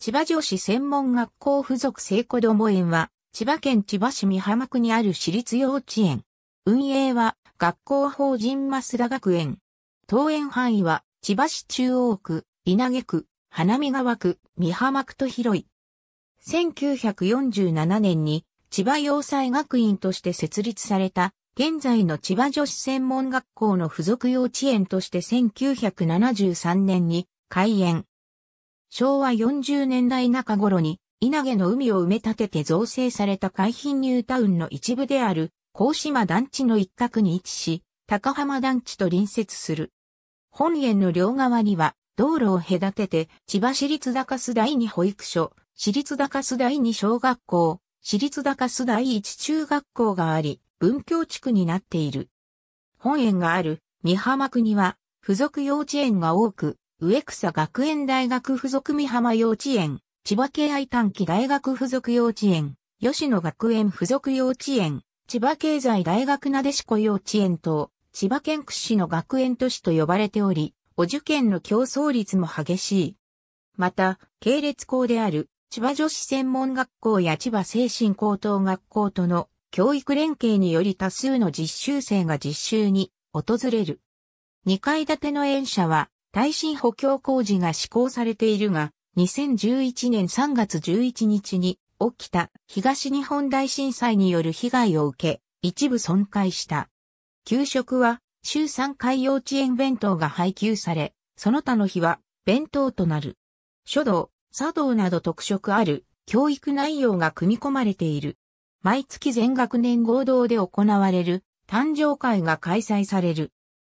千葉女子専門学校附属聖子ども園は、千葉県千葉市美浜区にある私立幼稚園。運営は、学校法人増田学園。登園範囲は、千葉市中央区、稲毛区、花見川区、美浜区と広い。1947年に、千葉洋裁学院として設立された、現在の千葉女子専門学校の附属幼稚園として1973年に開園。昭和40年代中頃に稲毛の海を埋め立てて造成された海浜ニュータウンの一部である高島団地の一角に位置し、高浜団地と隣接する。本園の両側には道路を隔てて千葉市立高須第二保育所、市立高須第二小学校、市立高須第一中学校があり、文教地区になっている。本園がある三浜区には付属幼稚園が多く、植草学園大学附属美浜幼稚園、千葉系愛短期大学附属幼稚園、吉野学園附属幼稚園、千葉経済大学なでしこ幼稚園等、千葉県屈指の学園都市と呼ばれており、お受験の競争率も激しい。また、系列校である、千葉女子専門学校や千葉精神高等学校との教育連携により多数の実習生が実習に訪れる。2階建ての園舎は耐震補強工事が施行されているが、2011年3月11日に起きた東日本大震災による被害を受け、一部損壊した。給食は週3回幼稚園弁当が配給され、その他の日は弁当となる。書道、茶道など特色ある教育内容が組み込まれている。毎月全学年合同で行われる誕生会が開催される。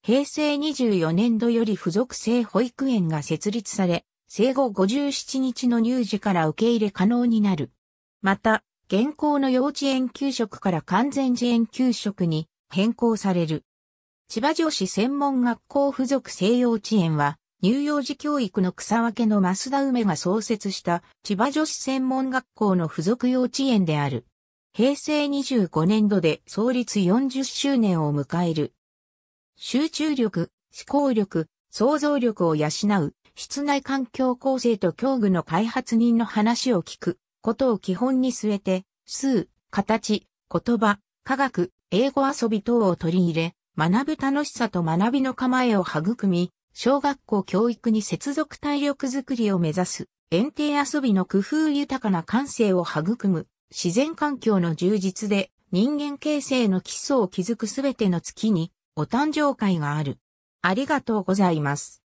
平成24年度より付属性保育園が設立され、生後57日の乳児から受け入れ可能になる。また、現行の幼稚園給食から完全児園給食に変更される。千葉女子専門学校附属西幼稚園は、乳幼児教育の草分けの増田梅が創設した千葉女子専門学校の付属幼稚園である。平成25年度で創立40周年を迎える集中力、思考力、想像力を養う、室内環境構成と教具の開発人の話を聞くことを基本に据えて、数、形、言葉、科学、英語遊び等を取り入れ、学ぶ楽しさと学びの構えを育み、小学校教育に接続体力づくりを目指す、園庭遊びの工夫豊かな感性を育む、自然環境の充実で人間形成の基礎を築くすべての月に、お誕生会がある。ありがとうございます。